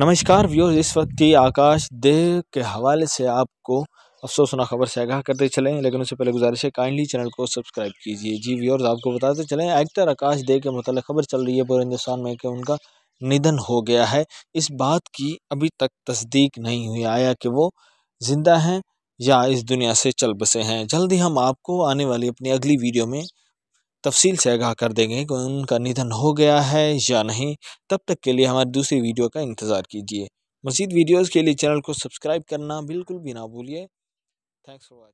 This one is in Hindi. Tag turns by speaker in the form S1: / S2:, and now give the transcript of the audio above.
S1: नमस्कार व्यूअर्स इस वक्त की आकाश दे के हवाले से आपको अफसोसना खबर से आगाह करते चलें लेकिन उससे पहले गुजारिश है काइंडली चैनल को सब्सक्राइब कीजिए जी व्यूअर्स आपको बताते चलें एक्टर आकाश दे के मतलब खबर चल रही है पूरे हिंदुस्तान में कि उनका निधन हो गया है इस बात की अभी तक तस्दीक नहीं हुई आया कि वो ज़िंदा हैं या इस दुनिया से चल बसे हैं जल्द हम आपको आने वाली अपनी अगली वीडियो में तफसील से आगाह कर देंगे कि उनका निधन हो गया है या नहीं तब तक के लिए हमारी दूसरी वीडियो का इंतज़ार कीजिए मज़ीद वीडियोज़ के लिए चैनल को सब्सक्राइब करना बिल्कुल भी ना भूलिए
S2: थैंक्स फॉर वॉचिंग